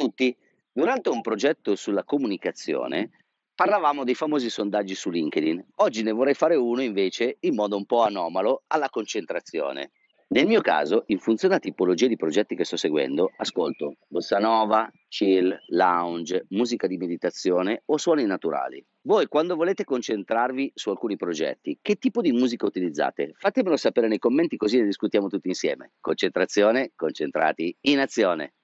tutti. Durante un progetto sulla comunicazione parlavamo dei famosi sondaggi su LinkedIn. Oggi ne vorrei fare uno invece in modo un po' anomalo alla concentrazione. Nel mio caso, in funzione della tipologia di progetti che sto seguendo, ascolto bossa nova, chill, lounge, musica di meditazione o suoni naturali. Voi quando volete concentrarvi su alcuni progetti, che tipo di musica utilizzate? Fatemelo sapere nei commenti così ne discutiamo tutti insieme. Concentrazione, concentrati, in azione.